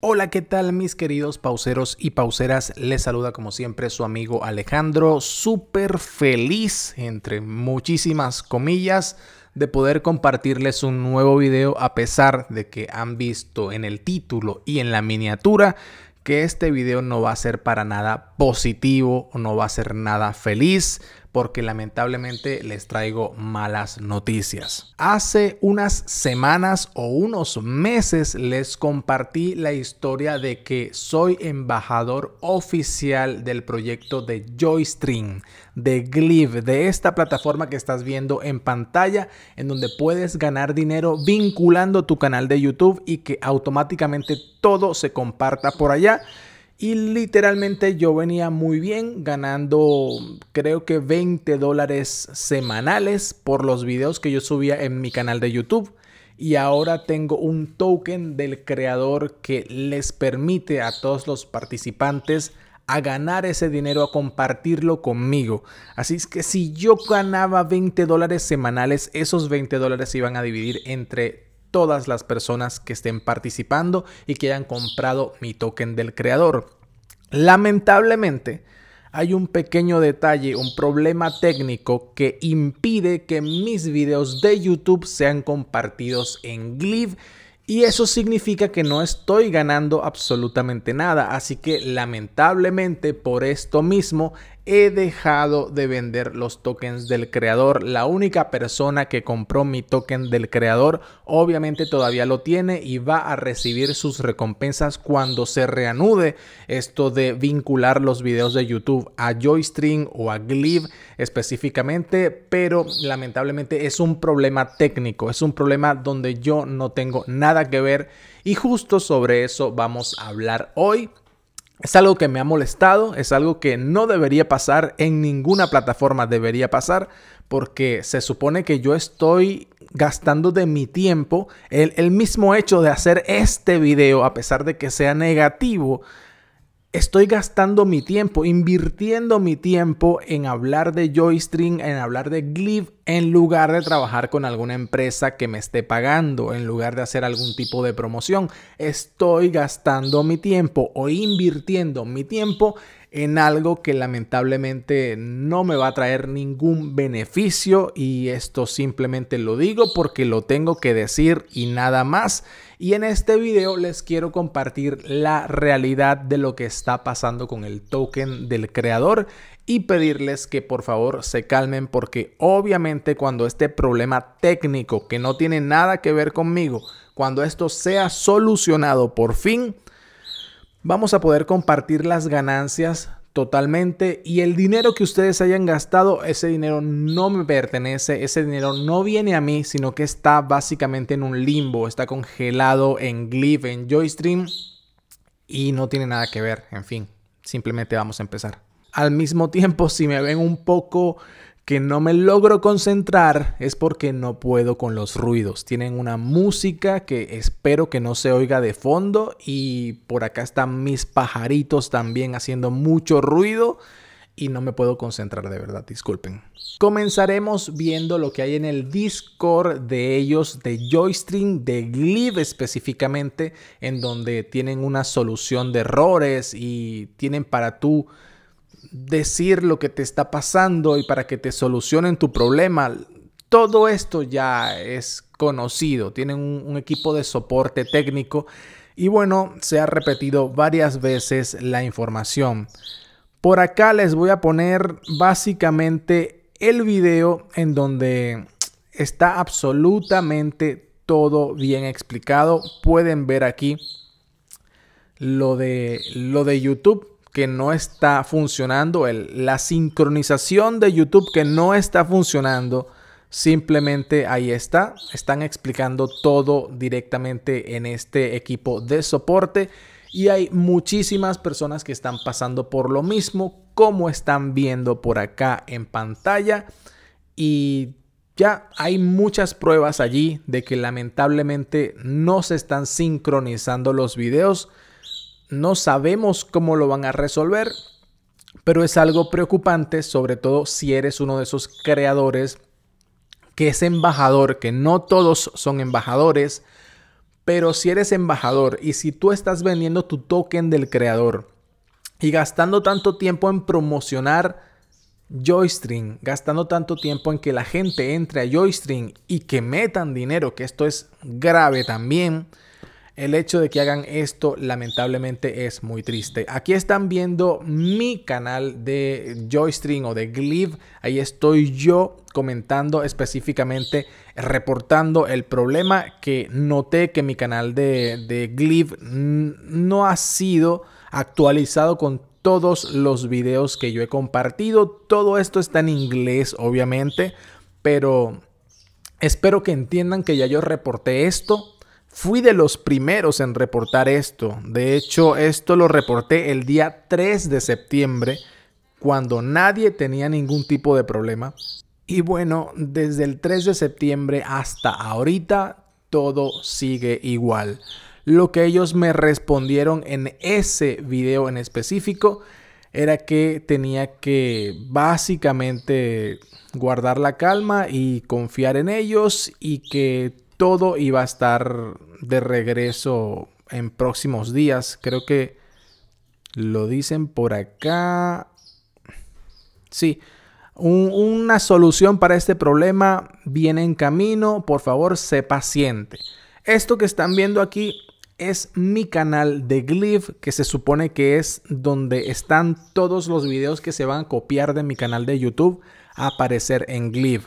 Hola, ¿qué tal mis queridos pauseros y pauseras? Les saluda como siempre su amigo Alejandro, súper feliz, entre muchísimas comillas, de poder compartirles un nuevo video a pesar de que han visto en el título y en la miniatura que este video no va a ser para nada positivo, o no va a ser nada feliz, porque lamentablemente les traigo malas noticias. Hace unas semanas o unos meses les compartí la historia de que soy embajador oficial del proyecto de Joystream, de Glib, de esta plataforma que estás viendo en pantalla, en donde puedes ganar dinero vinculando tu canal de YouTube y que automáticamente todo se comparta por allá. Y literalmente yo venía muy bien ganando creo que 20 dólares semanales por los videos que yo subía en mi canal de YouTube. Y ahora tengo un token del creador que les permite a todos los participantes a ganar ese dinero, a compartirlo conmigo. Así es que si yo ganaba 20 dólares semanales, esos 20 dólares se iban a dividir entre todas las personas que estén participando y que hayan comprado mi token del creador. Lamentablemente, hay un pequeño detalle, un problema técnico que impide que mis videos de YouTube sean compartidos en Glib. Y eso significa que no estoy ganando absolutamente nada. Así que lamentablemente por esto mismo he dejado de vender los tokens del creador. La única persona que compró mi token del creador obviamente todavía lo tiene y va a recibir sus recompensas cuando se reanude esto de vincular los videos de YouTube a Joystream o a Glib específicamente, pero lamentablemente es un problema técnico, es un problema donde yo no tengo nada que ver y justo sobre eso vamos a hablar hoy. Es algo que me ha molestado, es algo que no debería pasar, en ninguna plataforma debería pasar, porque se supone que yo estoy gastando de mi tiempo el, mismo hecho de hacer este video, a pesar de que sea negativo, estoy gastando mi tiempo, invirtiendo mi tiempo en hablar de JoyString, en hablar de Glyph, en lugar de trabajar con alguna empresa que me esté pagando, en lugar de hacer algún tipo de promoción. Estoy gastando mi tiempo o invirtiendo mi tiempo en algo que lamentablemente no me va a traer ningún beneficio y esto simplemente lo digo porque lo tengo que decir y nada más. Y en este video les quiero compartir la realidad de lo que está pasando con el token del creador y pedirles que por favor se calmen porque obviamente cuando este problema técnico que no tiene nada que ver conmigo, cuando esto sea solucionado por fin, vamos a poder compartir las ganancias totalmente y el dinero que ustedes hayan gastado, ese dinero no me pertenece, ese dinero no viene a mí, sino que está básicamente en un limbo, está congelado en Glyph, en Joystream y no tiene nada que ver, en fin, simplemente vamos a empezar. Al mismo tiempo, si me ven un poco que no me logro concentrar es porque no puedo con los ruidos. Tienen una música que espero que no se oiga de fondo y por acá están mis pajaritos también haciendo mucho ruido y no me puedo concentrar de verdad, disculpen. Comenzaremos viendo lo que hay en el Discord de ellos, de Joystream, de Glib específicamente, en donde tienen una solución de errores y tienen para tú decir lo que te está pasando y para que te solucionen tu problema. Todo esto ya es conocido, tienen un, equipo de soporte técnico y bueno, se ha repetido varias veces la información. Por acá les voy a poner básicamente el video en donde está absolutamente todo bien explicado. Pueden ver aquí lo de, lo de YouTube que no está funcionando, la sincronización de YouTube que no está funcionando, simplemente ahí está. Están explicando todo directamente en este equipo de soporte. Y hay muchísimas personas que están pasando por lo mismo, como están viendo por acá en pantalla. Y ya hay muchas pruebas allí de que lamentablemente no se están sincronizando los videos no sabemos cómo lo van a resolver, pero es algo preocupante, sobre todo si eres uno de esos creadores que es embajador, que no todos son embajadores, pero si eres embajador y si tú estás vendiendo tu token del creador y gastando tanto tiempo en promocionar Joystring, gastando tanto tiempo en que la gente entre a Joystring y que metan dinero, que esto es grave también, el hecho de que hagan esto lamentablemente es muy triste. Aquí están viendo mi canal de Joystring o de Glib. Ahí estoy yo comentando específicamente, reportando el problema que noté que mi canal de, de no ha sido actualizado con todos los videos que yo he compartido. Todo esto está en inglés, obviamente, pero espero que entiendan que ya yo reporté esto Fui de los primeros en reportar esto. De hecho, esto lo reporté el día 3 de septiembre, cuando nadie tenía ningún tipo de problema. Y bueno, desde el 3 de septiembre hasta ahorita, todo sigue igual. Lo que ellos me respondieron en ese video en específico era que tenía que básicamente guardar la calma y confiar en ellos y que todo iba a estar de regreso en próximos días. Creo que lo dicen por acá. Sí, una solución para este problema viene en camino. Por favor, sé paciente. Esto que están viendo aquí es mi canal de Glive, que se supone que es donde están todos los videos que se van a copiar de mi canal de YouTube a aparecer en Glyph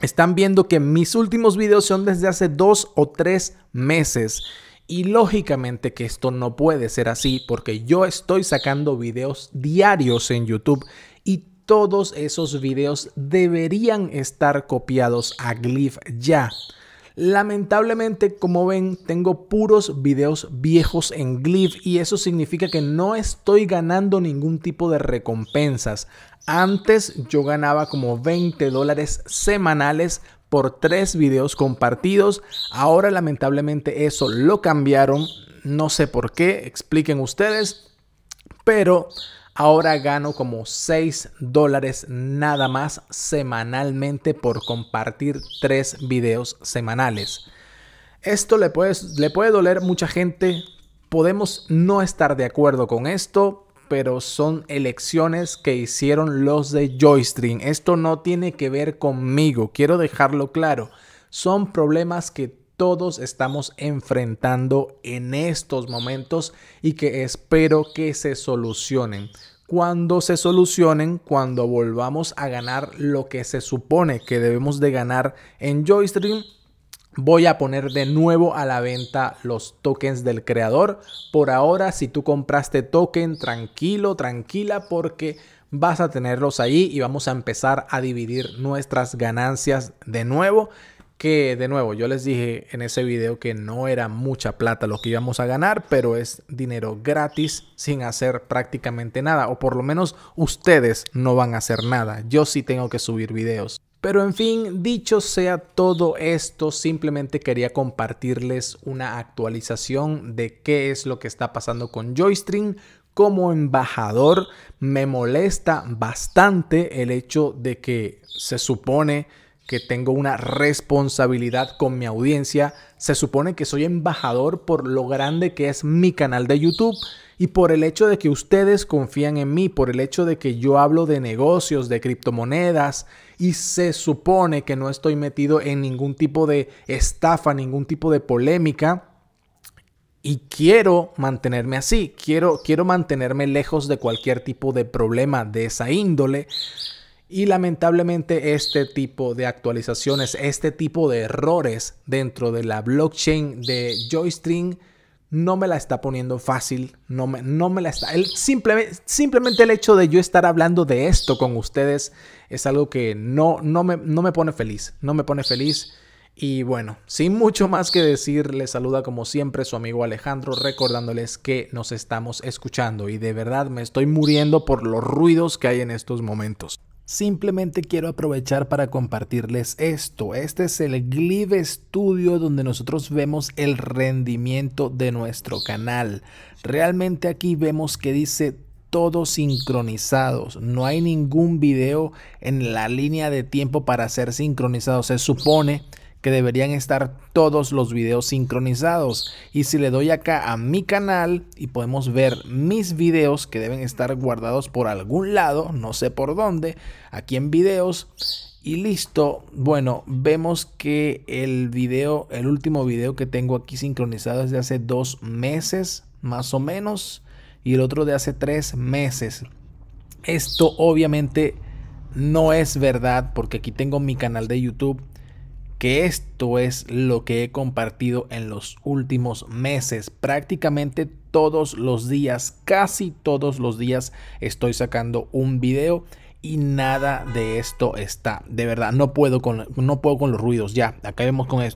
están viendo que mis últimos videos son desde hace dos o tres meses. Y lógicamente que esto no puede ser así porque yo estoy sacando videos diarios en YouTube y todos esos videos deberían estar copiados a Glyph ya. Lamentablemente, como ven, tengo puros videos viejos en Glyph y eso significa que no estoy ganando ningún tipo de recompensas. Antes yo ganaba como 20 dólares semanales por tres videos compartidos. Ahora lamentablemente eso lo cambiaron. No sé por qué, expliquen ustedes. Pero ahora gano como 6 dólares nada más semanalmente por compartir 3 videos semanales. Esto le puede, le puede doler mucha gente, podemos no estar de acuerdo con esto, pero son elecciones que hicieron los de Joystream. Esto no tiene que ver conmigo, quiero dejarlo claro. Son problemas que todos estamos enfrentando en estos momentos y que espero que se solucionen. Cuando se solucionen, cuando volvamos a ganar lo que se supone que debemos de ganar en Joystream, Voy a poner de nuevo a la venta los tokens del creador. Por ahora, si tú compraste token, tranquilo, tranquila, porque vas a tenerlos ahí y vamos a empezar a dividir nuestras ganancias de nuevo que de nuevo yo les dije en ese video que no era mucha plata lo que íbamos a ganar, pero es dinero gratis sin hacer prácticamente nada, o por lo menos ustedes no van a hacer nada, yo sí tengo que subir videos. Pero en fin, dicho sea todo esto, simplemente quería compartirles una actualización de qué es lo que está pasando con Joystream, como embajador me molesta bastante el hecho de que se supone que tengo una responsabilidad con mi audiencia. Se supone que soy embajador por lo grande que es mi canal de YouTube y por el hecho de que ustedes confían en mí, por el hecho de que yo hablo de negocios, de criptomonedas y se supone que no estoy metido en ningún tipo de estafa, ningún tipo de polémica. Y quiero mantenerme así, quiero, quiero mantenerme lejos de cualquier tipo de problema de esa índole. Y lamentablemente este tipo de actualizaciones, este tipo de errores dentro de la blockchain de Joystring no me la está poniendo fácil, no me, la está... simplemente, el hecho de yo estar hablando de esto con ustedes es algo que no, me, no me pone feliz, no me pone feliz. Y bueno, sin mucho más que decir, les saluda como siempre su amigo Alejandro, recordándoles que nos estamos escuchando y de verdad me estoy muriendo por los ruidos que hay en estos momentos. Simplemente quiero aprovechar para compartirles esto. Este es el Glive Studio donde nosotros vemos el rendimiento de nuestro canal. Realmente aquí vemos que dice todos sincronizados. No hay ningún video en la línea de tiempo para ser sincronizado. Se supone que deberían estar todos los videos sincronizados. Y si le doy acá a mi canal y podemos ver mis videos que deben estar guardados por algún lado, no sé por dónde, aquí en videos. Y listo, bueno, vemos que el video, el último video que tengo aquí sincronizado es de hace dos meses, más o menos, y el otro de hace tres meses. Esto obviamente no es verdad porque aquí tengo mi canal de YouTube que esto es lo que he compartido en los últimos meses. Prácticamente todos los días, casi todos los días estoy sacando un video y nada de esto está. De verdad, no puedo con, no puedo con los ruidos. Ya, acabemos con esto.